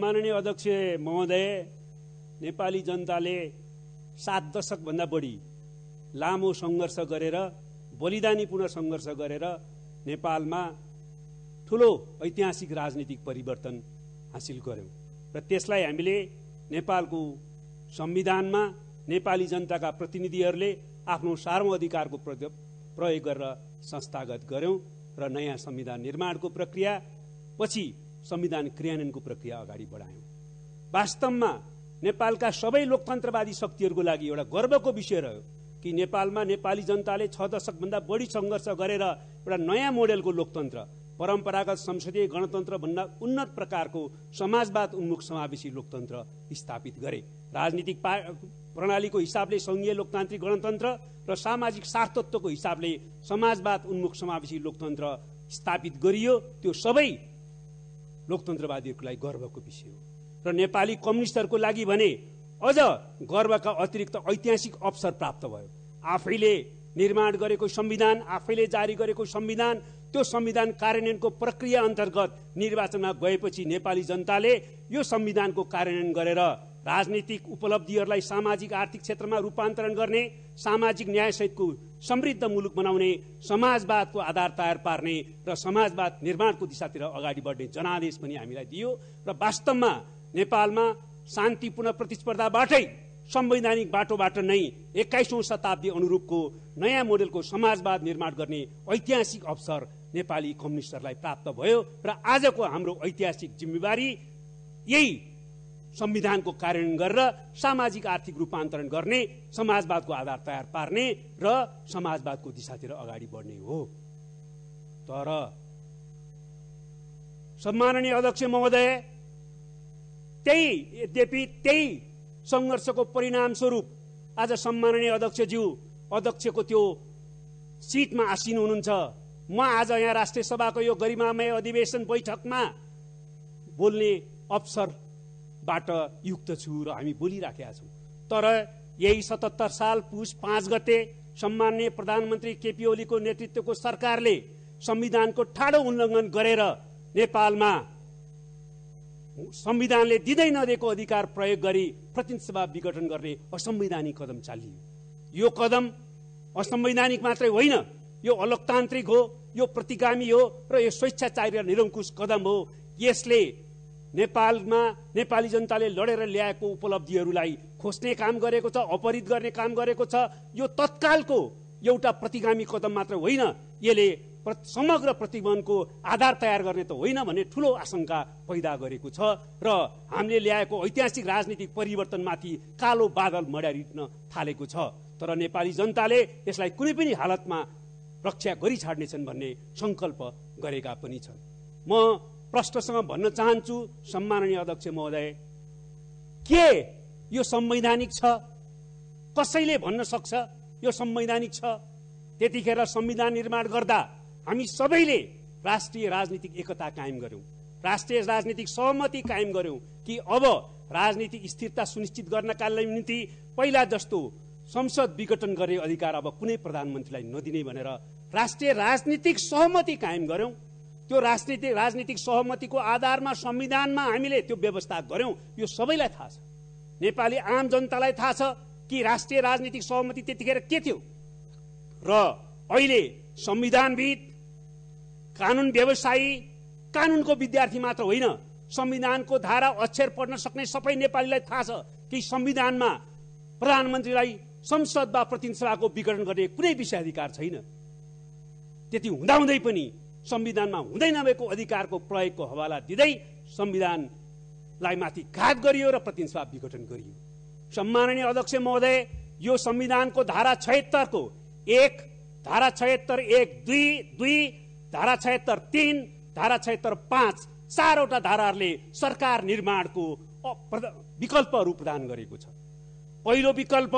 सम्माननीय अध्यक्ष महोदय नेपाली जनताले सात दशकभन्दा बढी लामो सङ्घर्ष गरेर बलिदानीपूर्ण सङ्घर्ष गरेर नेपालमा ठुलो ऐतिहासिक राजनीतिक परिवर्तन हासिल गऱ्यौँ र त्यसलाई हामीले नेपालको संविधानमा नेपाली जनताका प्रतिनिधिहरूले आफ्नो सार्व अधिकारको प्रयोग गरेर संस्थागत गऱ्यौँ र नयाँ संविधान निर्माणको प्रक्रिया पछि संविधान क्रियान्वयनको प्रक्रिया अगाडि बढायौँ वास्तवमा नेपालका सबै लोकतन्त्रवादी शक्तिहरूको लागि एउटा गर्वको विषय रह्यो कि नेपालमा नेपाली जनताले छ दशकभन्दा बढी सङ्घर्ष गरेर एउटा नयाँ मोडेलको लोकतन्त्र परम्परागत संसदीय गणतन्त्रभन्दा उन्नत प्रकारको समाजवाद उन्मुख समावेशी लोकतन्त्र स्थापित गरे राजनीतिक पा प्रणालीको हिसाबले सङ्घीय लोकतान्त्रिक गणतन्त्र र सामाजिक सार्थत्वको हिसाबले समाजवाद उन्मुख समावेशी लोकतन्त्र स्थापित गरियो त्यो सबै लोकतन्त्रवादीहरूको लागि गर्वको विषय हो र नेपाली कम्युनिस्टहरूको लागि भने अझ गर्वका अतिरिक्त ऐतिहासिक अवसर प्राप्त भयो आफैले निर्माण गरेको संविधान आफैले जारी गरेको संविधान त्यो संविधान कार्यान्वयनको प्रक्रिया अन्तर्गत निर्वाचनमा गएपछि नेपाली जनताले यो संविधानको कार्यान्वयन गरेर राजनीतिक उपलब्धिहरूलाई सामाजिक आर्थिक क्षेत्रमा रूपान्तरण गर्ने सामाजिक न्यायसहितको समृद्ध मुलुक बनाउने समाजवादको आधार तयार पार्ने र समाजवाद निर्माणको दिशातिर अगाडि बढ्ने जनादेश पनि हामीलाई दियो र वास्तवमा नेपालमा शान्तिपूर्ण प्रतिस्पर्धाबाटै संवैधानिक बाटोबाट नै एक्काइसौँ शताब्दी अनुरूपको नयाँ मोडेलको समाजवाद निर्माण गर्ने ऐतिहासिक अवसर नेपाली कम्युनिस्टहरूलाई प्राप्त भयो र आजको हाम्रो ऐतिहासिक जिम्मेवारी यही संविधानको कार्यान्वयन गरेर सामाजिक आर्थिक रूपान्तरण गर्ने समाजवादको आधार तयार पार्ने र समाजवादको दिशातिर अगाडि बढ्ने हो तर सम्माननीय अध्यक्ष महोदय त्यही यद्यपि त्यही सङ्घर्षको परिणामस्वरूप आज सम्माननीय अध्यक्षज्यू अध्यक्षको त्यो सिटमा आसिन हुनुहुन्छ म आज यहाँ राष्ट्रिय सभाको यो गरिमामय अधिवेशन बैठकमा बोल्ने अवसर बाट युक्त छु र हामी बोलिराखेका छौँ तर यही सतहत्तर साल पुष पाँच गते सम्मान्य प्रधानमन्त्री केपी ओलीको नेतृत्वको सरकारले संविधानको ठाडो उल्लङ्घन गरेर नेपालमा संविधानले दिँदै नदिएको अधिकार प्रयोग गरी प्रतिनिधि सभा विघटन गर्ने असंवैधानिक कदम चालियो यो कदम असंवैधानिक मात्रै होइन यो अलोकतान्त्रिक हो यो प्रतिगामी हो र यो स्वेच्छाचारी र निरङ्कुश कदम हो यसले नेपालमा नेपाली जनताले लडेर ल्याएको उपलब्धिहरूलाई खोज्ने काम गरेको छ अपहरित गर्ने काम गरेको छ यो तत्कालको एउटा प्रतिगामी कदम मात्र होइन यसले समग्र प्रतिबन्धको आधार तयार गर्ने त होइन भन्ने ठुलो आशंका पैदा गरेको छ र हामीले ल्याएको ऐतिहासिक राजनीतिक परिवर्तनमाथि कालो बादल मडारिन थालेको छ तर नेपाली जनताले यसलाई कुनै पनि हालतमा रक्षा गरिछाड्नेछन् भन्ने सङ्कल्प गरेका पनि छन् म प्रश्नसँग भन्न चाहन्छु सम्माननीय अध्यक्ष महोदय के यो संवैधानिक छ कसैले भन्न सक्छ यो संवैधानिक छ त्यतिखेर संविधान निर्माण गर्दा हामी सबैले राष्ट्रिय राजनीतिक एकता कायम गर्यौँ राष्ट्रिय राजनीतिक सहमति कायम गऱ्यौँ कि अब राजनीतिक स्थिरता सुनिश्चित गर्नका निम्ति पहिला जस्तो संसद विघटन गर्ने अधिकार अब कुनै प्रधानमन्त्रीलाई नदिने भनेर राष्ट्रिय राजनीतिक सहमति कायम गऱ्यौँ त्यो राजनीतिक राजनीतिक सहमतिको आधारमा संविधानमा हामीले त्यो व्यवस्था गऱ्यौँ यो सबैलाई थाहा छ नेपाली आम जनतालाई थाहा छ कि राष्ट्रिय राजनीतिक सहमति त्यतिखेर के थियो र अहिले संविधानविद कानुन व्यवसायी कानुनको विद्यार्थी मात्र होइन संविधानको धारा अक्षर पढ्न सक्ने सबै नेपालीलाई थाहा छ कि संविधानमा प्रधानमन्त्रीलाई संसद वा प्रतिनिधिसभाको विघटन गर्ने कुनै विषय अधिकार छैन त्यति हुँदाहुँदै पनि संविधानमा हुँदै नभएको अधिकारको प्रयोगको हवाला दिँदै संविधानलाई माथि घात गरियो र प्रतिनिधित्व विघटन गरियो सम्माननीय अध्यक्ष महोदय यो संविधानको धारा छयत्तरको एक धारा छयत्तर एक दुई दुई धारा छयत्तर तिन धारा छयत्तर पाँच चारवटा धाराहरूले सरकार निर्माणको विकल्पहरू प्रदान गरेको छ पहिलो विकल्प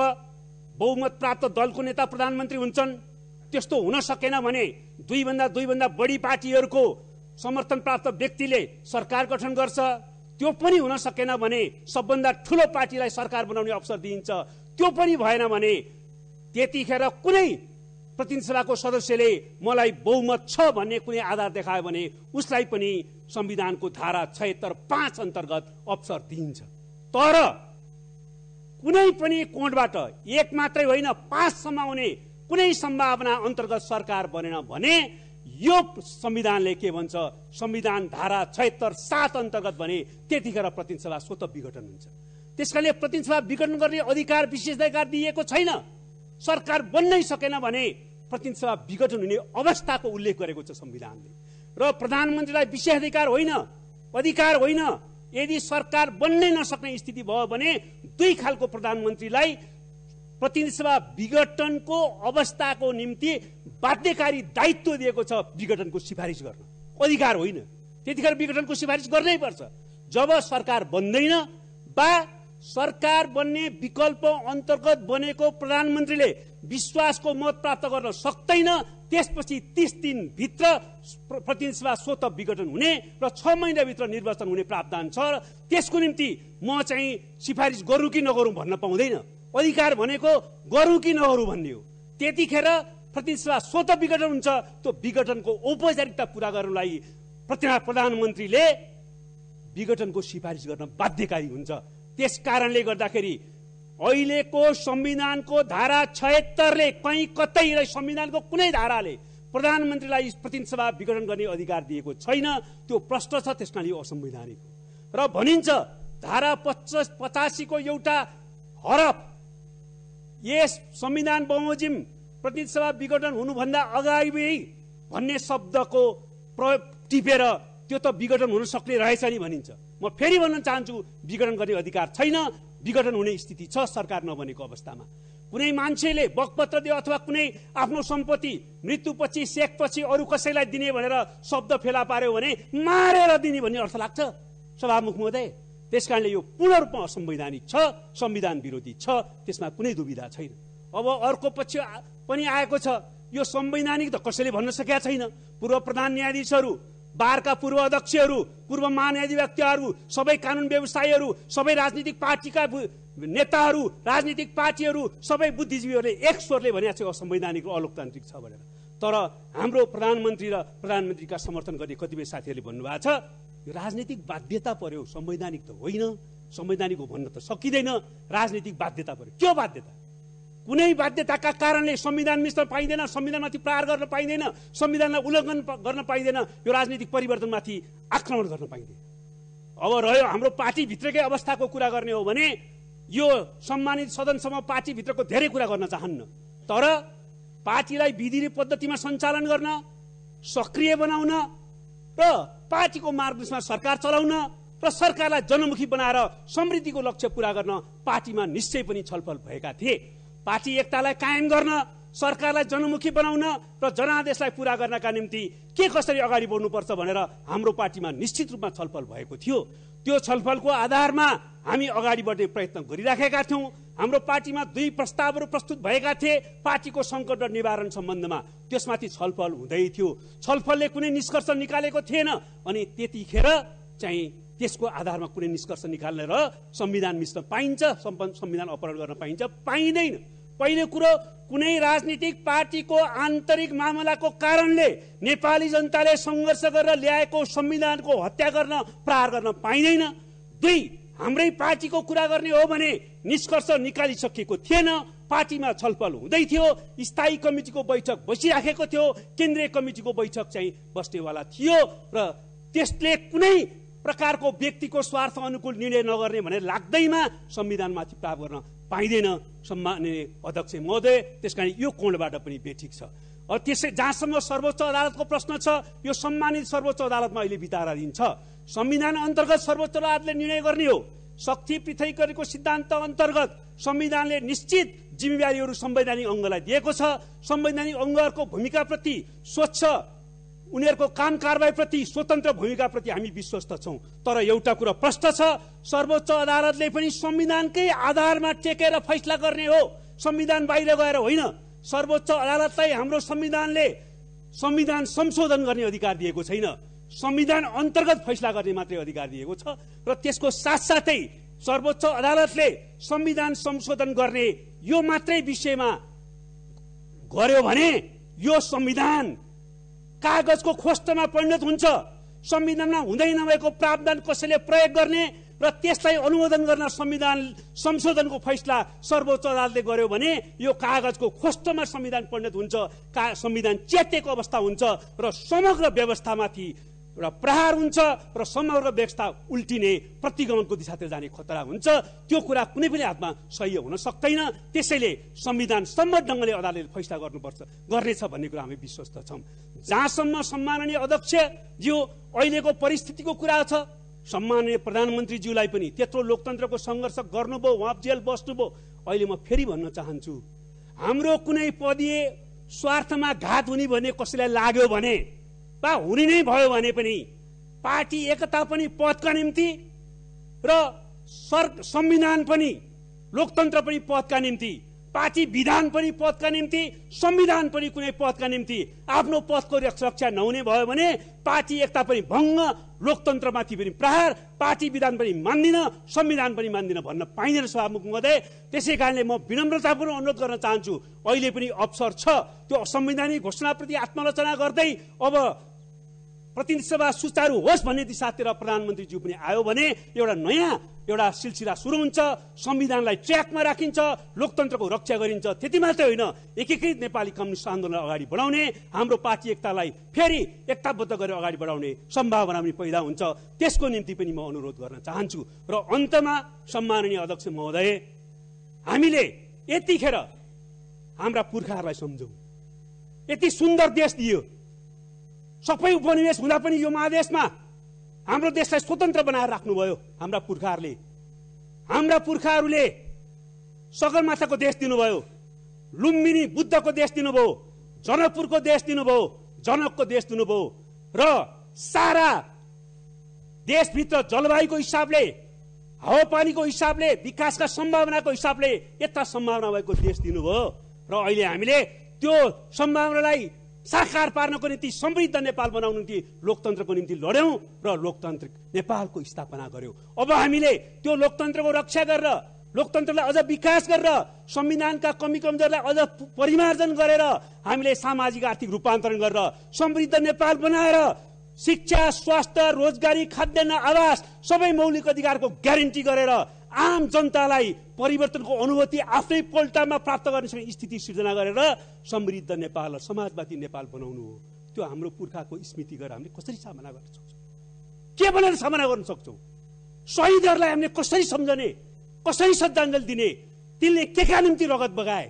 बहुमत प्राप्त दलको नेता प्रधानमन्त्री हुन्छन् त्यस्तो हुन सकेन भने दुईभन्दा दुईभन्दा बढी पार्टीहरूको समर्थन प्राप्त व्यक्तिले सरकार गठन गर्छ त्यो पनि हुन सकेन भने सबभन्दा ठुलो पार्टीलाई सरकार बनाउने अवसर दिइन्छ त्यो पनि भएन भने त्यतिखेर कुनै प्रतिनिधि सभाको सदस्यले मलाई बहुमत छ भन्ने कुनै आधार देखायो भने उसलाई पनि संविधानको धारा छयत्तर पाँच अन्तर्गत अवसर दिइन्छ तर कुनै पनि कोणबाट एक मात्रै होइन पाँचसम्म आउने कुनै सम्भावना अन्तर्गत सरकार बनेन भने यो संविधानले के भन्छ संविधान धारा छयत्तर सात अन्तर्गत भने त्यतिखेर प्रतिनिधिसभा स्वत विघटन हुन्छ त्यस कारणले प्रतिनिधिसभा विघटन गर्ने अधिकार विशेष अधिकार दिएको छैन सरकार बन्नै सकेन भने प्रतिनिधिसभा विघटन हुने अवस्थाको उल्लेख गरेको छ संविधानले र प्रधानमन्त्रीलाई विशेष अधिकार होइन अधिकार होइन यदि सरकार बन्नै नसक्ने स्थिति भयो भने दुई खालको प्रधानमन्त्रीलाई प्रतिनिधि विघटनको अवस्थाको निम्ति बाध्यकारी दायित्व दिएको छ विघटनको सिफारिस गर्न अधिकार होइन त्यतिखेर विघटनको सिफारिस गर्नै पर्छ जब सरकार बन्दैन वा सरकार बन्ने विकल्प अन्तर्गत बनेको प्रधानमन्त्रीले विश्वासको मत प्राप्त गर्न सक्दैन त्यसपछि तिस दिनभित्र प्रतिनिधि सभा स्वत विघटन हुने र छ महिनाभित्र निर्वाचन हुने प्रावधान छ र त्यसको निम्ति म चाहिँ सिफारिस गरौँ कि नगरौँ भन्न पाउँदैन अधिकार भनेको गरौँ कि नगरौँ भन्ने हो त्यतिखेर प्रतिनिधिसभा स्वत विघटन हुन्छ त्यो विघटनको औपचारिकता पुरा गर्नलाई प्रधानमन्त्रीले विघटनको सिफारिस गर्न बाध्यकारी हुन्छ त्यस कारणले गर्दाखेरि अहिलेको संविधानको धारा छयत्तरले कहीँ कतै र संविधानको कुनै धाराले प्रधानमन्त्रीलाई प्रतिनिधिसभा विघटन गर्ने अधिकार दिएको छैन त्यो प्रश्न छ त्यस कारणले असंवैधानिक हो र भनिन्छ धारा पच्चास पचासीको एउटा हरफ यस संविधान बमोजिम प्रतिनिधिसभा विघटन हुनुभन्दा अगाडि भन्ने शब्दको प्रयोग टिपेर त्यो त विघटन हुन सक्ने रहेछ नि भनिन्छ म फेरि भन्न चाहन्छु विघटन गर्ने अधिकार छैन विघटन हुने स्थिति छ सरकार नबनेको अवस्थामा कुनै मान्छेले बकपत्र दियो अथवा कुनै आफ्नो सम्पत्ति मृत्युपछि सेकपछि अरू कसैलाई दिने भनेर शब्द फेला पार्यो भने मारेर दिने भन्ने अर्थ लाग्छ सभामुख महोदय त्यस कारणले यो पूर्ण रूपमा असंवैधानिक छ संविधान विरोधी छ त्यसमा कुनै दुविधा छैन अब अर्को पक्ष पनि आएको छ यो संवैधानिक त कसैले भन्न सकेका छैन पूर्व प्रधान न्यायाधीशहरू बारका पूर्व अध्यक्षहरू पूर्व महानधिवक्ताहरू सबै कानुन व्यवसायीहरू सबै राजनीतिक पार्टीका नेताहरू राजनीतिक पार्टीहरू सबै बुद्धिजीवीहरूले एक स्वरले भनेको छ असंवैधानिक र अलोकतान्त्रिक छ भनेर तर हाम्रो प्रधानमन्त्री र प्रधानमन्त्रीका समर्थन गर्ने कतिपय साथीहरूले भन्नुभएको छ यो राजनीतिक बाध्यता पर्यो संवैधानिक त होइन संवैधानिक हो भन्न त सकिँदैन राजनीतिक बाध्यता पर्यो के बाध्यता कुनै बाध्यताका कारणले संविधान मिश्र पाइँदैन संविधानमाथि प्रहार गर्न पाइँदैन संविधानलाई उल्लङ्घन गर्न पाइँदैन यो राजनीतिक परिवर्तनमाथि आक्रमण गर्न पाइँदैन अब रह्यो हाम्रो पार्टीभित्रकै अवस्थाको कुरा गर्ने हो भने यो सम्मानित सदनसम्म पार्टीभित्रको धेरै कुरा गर्न चाहन्न तर पार्टीलाई विधि पद्धतिमा सञ्चालन गर्न सक्रिय बनाउन र पार्टीको मार्गदर्शनमा सरकार चलाउन र सरकारलाई जनमुखी बनाएर समृद्धिको लक्ष्य पुरा गर्न पार्टीमा निश्चय पनि छलफल भएका थिए पार्टी एकतालाई कायम गर्न सरकारलाई जनमुखी बनाउन र जनादेशलाई पुरा गर्नका निम्ति के कसरी अगाडि बढ्नुपर्छ भनेर हाम्रो पार्टीमा निश्चित रूपमा छलफल भएको थियो त्यो छलफलको आधारमा हामी अगाडि बढ्ने प्रयत्न गरिराखेका थियौँ हाम्रो पार्टीमा दुई प्रस्तावहरू प्रस्तुत भएका थिए पार्टीको सङ्कट र निवारण सम्बन्धमा त्यसमाथि छलफल हुँदै थियो छलफलले कुनै निष्कर्ष निकालेको थिएन अनि त्यतिखेर चाहिँ त्यसको आधारमा कुनै निष्कर्ष निकाल्ने र संविधान मिस्न पाइन्छ संविधान अपहरण गर्न पाइन्छ पाइँदैन पहिलो कुरो कुनै राजनीतिक पार्टीको आन्तरिक मामलाको कारणले नेपाली जनताले सङ्घर्ष गरेर ल्याएको संविधानको हत्या गर्न प्रहार गर्न पाइँदैन दुई हाम्रै पार्टीको कुरा गर्ने हो भने निष्कर्ष निकालिसकेको थिएन पार्टीमा छलफल हुँदै थियो स्थायी कमिटीको बैठक बसिराखेको थियो केन्द्रीय कमिटीको बैठक चाहिँ बस्नेवाला थियो र त्यसले कुनै प्रकारको व्यक्तिको स्वार्थ अनुकूल निर्णय नगर्ने भनेर लाग्दैमा संविधानमाथि प्राप्त गर्न पाइँदैन सम्माननीय अध्यक्ष महोदय त्यस कारण यो कोणबाट पनि बेठिक छ त्यसै जहाँसम्म सर्वोच्च अदालतको प्रश्न छ यो सम्मानित सर्वोच्च अदालतमा अहिले विताराधीन दिन्छ संविधान अन्तर्गत सर्वोच्च अदालतले निर्णय गर्ने हो शक्ति पृथकीकरणको सिद्धान्त अन्तर्गत संविधानले निश्चित जिम्मेवारीहरू संवैधानिक अङ्गलाई दिएको छ संवैधानिक अङ्गहरूको भूमिकाप्रति स्वच्छ उनीहरूको काम कारवाहीप्रति स्वतन्त्र भूमिकाप्रति हामी विश्वस्त छौँ तर एउटा कुरा प्रष्ट छ सर्वोच्च अदालतले पनि संविधानकै आधारमा टेकेर फैसला गर्ने हो संविधान बाहिर गएर होइन सर्वोच्च अदालतलाई हाम्रो संविधानले संविधान संशोधन गर्ने अधिकार दिएको छैन संविधान अन्तर्गत फैसला गर्ने मात्रै अधिकार दिएको छ र त्यसको साथसाथै सर्वोच्च अदालतले संविधान संशोधन गर्ने यो मात्रै विषयमा गर्यो भने यो संविधान कागजको खोस्टमा परिणत हुन्छ संविधानमा हुँदै नभएको प्रावधान कसैले प्रयोग गर्ने र त्यसलाई अनुमोदन गर्न संविधान संशोधनको फैसला सर्वोच्च अदालतले गर्यो भने यो कागजको खोस्टमा संविधान परिणत हुन्छ का संविधान चेतेको अवस्था हुन्छ र समग्र व्यवस्थामाथि र प्रहार हुन्छ र समग्र व्यवस्था उल्टिने प्रतिगमनको दिशातिर जाने खतरा हुन्छ त्यो कुरा कुनै पनि हातमा सही हुन सक्दैन त्यसैले संविधान सम्मत ढङ्गले अदालतले फैसला गर्नुपर्छ गर्नेछ भन्ने कुरा हामी विश्वस्त छौँ जहाँसम्म सम्माननीय अध्यक्ष जिउ अहिलेको परिस्थितिको कुरा छ सम्माननीय प्रधानमन्त्रीज्यूलाई पनि त्यत्रो लोकतन्त्रको सङ्घर्ष गर्नुभयो उहाँ जेल बस्नुभयो अहिले म फेरि भन्न चाहन्छु हाम्रो कुनै पदीय स्वार्थमा घात हुने भने कसैलाई लाग्यो भने वा हुने नै भयो भने पनि पार्टी एकता पनि पदका निम्ति र सर संविधान पनि लोकतन्त्र पनि पदका निम्ति पार्टी विधान पनि पदका निम्ति संविधान पनि कुनै पदका निम्ति आफ्नो पदको रक्षा नहुने भयो भने पार्टी एकता पनि भङ्ग लोकतन्त्रमाथि पनि प्रहार पार्टी विधान पनि मान्दिनँ संविधान पनि मान्दिनँ भन्न पाइँदैन सभामुख महोदय त्यसै कारणले म विनम्रतापूर्वक अनुरोध गर्न चाहन्छु अहिले पनि अवसर छ त्यो असंवैधानिक घोषणाप्रति आत्मरचना गर्दै अब प्रतिनिधि सभा सुचारू होस् भन्ने दिशातिर प्रधानमन्त्रीज्यू पनि आयो भने एउटा नयाँ एउटा सिलसिला सुरु हुन्छ संविधानलाई ट्र्याकमा राखिन्छ लोकतन्त्रको रक्षा गरिन्छ त्यति मात्रै होइन एकीकृत नेपाली कम्युनिस्ट आन्दोलन अगाडि बढाउने हाम्रो पार्टी एकतालाई फेरि एकताबद्ध गरेर अगाडि बढाउने सम्भावना पनि पैदा हुन्छ त्यसको निम्ति पनि म अनुरोध गर्न चाहन्छु र अन्तमा सम्माननीय अध्यक्ष महोदय हामीले यतिखेर हाम्रा पुर्खाहरूलाई सम्झौँ यति सुन्दर देश दियो सबै उपनिवेश हुँदा पनि यो महादेशमा हाम्रो देशलाई स्वतन्त्र बनाएर राख्नुभयो हाम्रा पुर्खाहरूले हाम्रा पुर्खाहरूले सगरमाथाको देश दिनुभयो लुम्बिनी बुद्धको देश दिनुभयो जनकपुरको देश दिनुभयो जनकको देश दिनुभयो र सारा देशभित्र जलवायुको हिसाबले हावापानीको हिसाबले विकासका सम्भावनाको हिसाबले यता सम्भावना भएको देश दिनुभयो र अहिले हामीले त्यो सम्भावनालाई साकार पार्नको निम्ति समृद्ध नेपाल बनाउनु निम्ति लोकतन्त्रको निम्ति लड्यौँ र लोकतान्त्रिक नेपालको स्थापना गर्यौँ अब हामीले त्यो लोकतन्त्रको रक्षा गरेर लोकतन्त्रलाई अझ विकास गरेर संविधानका कमी कमजोरलाई अझ परिमार्जन गरेर हामीले सामाजिक आर्थिक रूपान्तरण गरेर समृद्ध नेपाल बनाएर शिक्षा स्वास्थ्य रोजगारी खाद्यान्न आवास सबै मौलिक अधिकारको ग्यारेन्टी गरेर आम जनतालाई परिवर्तनको अनुभूति आफ्नै पल्टामा प्राप्त गर्ने स्थिति सिर्जना गरेर समृद्ध नेपाल र समाजवादी नेपाल बनाउनु हो त्यो हाम्रो पुर्खाको स्मृति गरेर हामीले कसरी सामना गर्न सक्छौँ के भनेर सामना गर्न सक्छौँ शहीदहरूलाई हामीले कसरी सम्झने कसरी श्रद्धाञ्जली दिने तिनले के का निम्ति रगत बगाए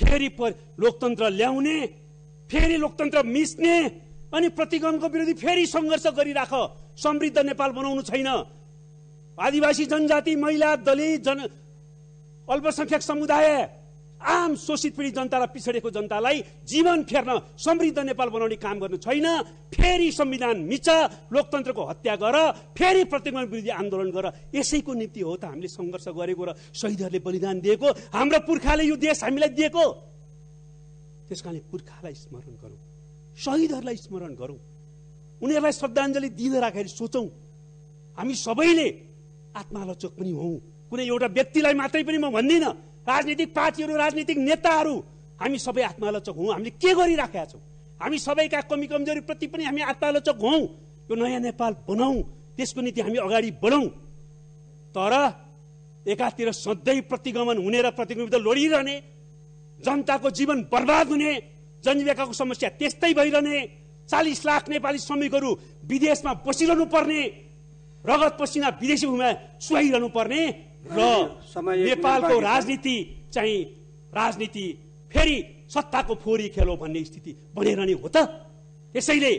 फेरि लोकतन्त्र ल्याउने फेरि लोकतन्त्र मिच्ने अनि प्रतिगमको विरोधी फेरि सङ्घर्ष गरिराख समृद्ध नेपाल बनाउनु छैन आदिवासी जनजाति महिला दलित जन अल्पसंख्यक समुदाय आम शोषित पीडित जनता र पिछडेको जनतालाई जीवन फेर्न समृद्ध नेपाल बनाउने काम गर्नु छैन फेरि संविधान मिच लोकतन्त्रको हत्या गर फेरि प्रतिगमन विरुद्ध आन्दोलन गर यसैको निम्ति हो त हामीले सङ्घर्ष गरेको र शहीदहरूले बलिदान दिएको हाम्रो पुर्खाले यो देश हामीलाई दिएको त्यस कारणले पुर्खालाई स्मरण गरौँ शहीदहरूलाई स्मरण गरौँ उनीहरूलाई श्रद्धाञ्जली दिँदै राखेर सोचौँ हामी सबैले आत्मालोचक पनि हौँ कुनै एउटा व्यक्तिलाई मात्रै पनि म भन्दिनँ राजनीतिक पार्टीहरू राजनीतिक नेताहरू हामी सबै आत्मालोचक हौँ हामीले के गरिराखेका छौँ हामी सबैका कमी कमजोरीप्रति पनि हामी आत्मालोचक हौँ यो नयाँ नेपाल बनाऊ त्यसको निम्ति हामी अगाडि बढौँ तर एकातिर सधैँ प्रतिगमन हुने र प्रतिगमित लोडिरहने जनताको जीवन बर्बाद हुने जनजीविकाको समस्या त्यस्तै भइरहने चालिस लाख नेपाली श्रमिकहरू विदेशमा बसिरहनु पर्ने रगत पसिना विदेशी भूमिमा सुहाइरहनु पर्ने र नेपालको राजनीति चाहिँ राजनीति फेरि सत्ताको फोरी खेलो भन्ने स्थिति बनेर नै हो त यसैले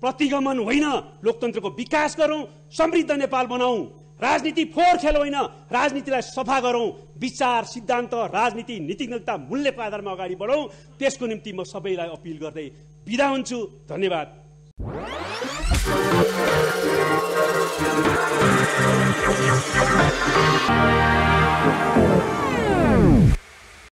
प्रतिगमन होइन लोकतन्त्रको विकास गरौँ समृद्ध नेपाल बनाऊ राजनीति फोहोर खेल होइन राजनीतिलाई सफा गरौँ विचार सिद्धान्त राजनीति नीतिज्ञता मूल्यको आधारमा अगाडि बढौँ त्यसको निम्ति म सबैलाई अपिल गर्दै बिदा हुन्छु धन्यवाद Thank you.